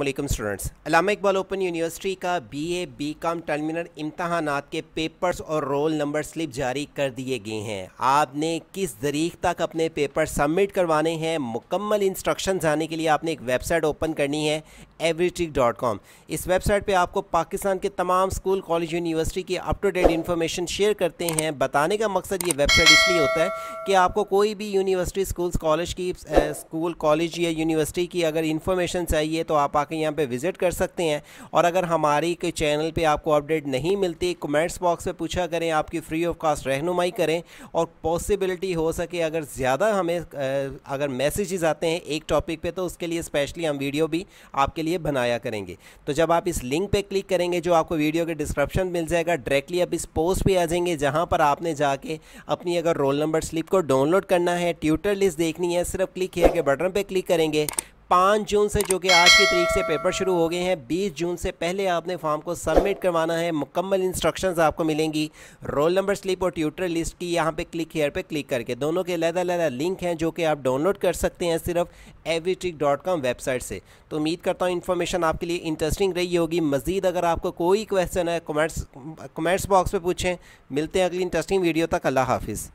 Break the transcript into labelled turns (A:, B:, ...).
A: अल्लाम students Allama Iqbal open university का B A B com terminal इम्तहानात के पेपर्स और रोल नंबर स्लिप जारी कर दिए गए हैं आपने किस तरीक तक अपने पेपर सबमिट करवाने हैं मुकम्मल इंस्ट्रक्शन आने के लिए आपने एक वेबसाइट ओपन करनी है एवरीट्रिक डॉट कॉम इस वेबसाइट पर आपको पाकिस्तान के तमाम स्कूल कॉलेज यूनिवर्सिटी की up to date information share करते हैं बताने का मकसद ये वेबसाइट इसलिए होता है कि आपको कोई भी यूनिवर्सिटी स्कूल कॉलेज की स्कूल कॉलेज या यूनिवर्सिटी की अगर इन्फॉर्मेशन चाहिए तो आप आके यहाँ पे विज़िट कर सकते हैं और अगर हमारी के चैनल पे आपको अपडेट नहीं मिलती कमेंट्स बॉक्स में पूछा करें आपकी फ्री ऑफ कास्ट रहनुमाई करें और पॉसिबिलिटी हो सके अगर ज़्यादा हमें अगर मैसेजेस आते हैं एक टॉपिक पे तो उसके लिए स्पेशली हम वीडियो भी आपके लिए बनाया करेंगे तो जब आप इस लिंक पर क्लिक करेंगे जो आपको वीडियो के डिस्क्रिप्शन मिल जाएगा डायरेक्टली आप इस पोस्ट पर आ जाएंगे जहाँ पर आपने जाके अपनी अगर रोल नंबर स्लिप को डाउनलोड करना है ट्यूटर लिस्ट देखनी है सिर्फ क्लिक किया के बटन पर क्लिक करेंगे पाँच जून से जो कि आज की तरीक से पेपर शुरू हो गए हैं बीस जून से पहले आपने फॉर्म को सबमिट करवाना है मुकम्मल इंस्ट्रक्शंस आपको मिलेंगी रोल नंबर स्लिप और ट्यूटर लिस्ट की यहाँ पे क्लिक हेयर पे क्लिक करके दोनों के अलहदा अलहदा लिंक हैं जो कि आप डाउनलोड कर सकते हैं सिर्फ एवरी वेबसाइट से तो उम्मीद करता हूँ इन्फॉर्मेशन आपके लिए इंटरेस्टिंग रही होगी मजीद अगर आपको कोई क्वेश्चन है कमेंट्स कमेंट्स बॉक्स में पूछें मिलते हैं अगली इंटरेस्टिंग वीडियो तक अल्लाह हाफिज़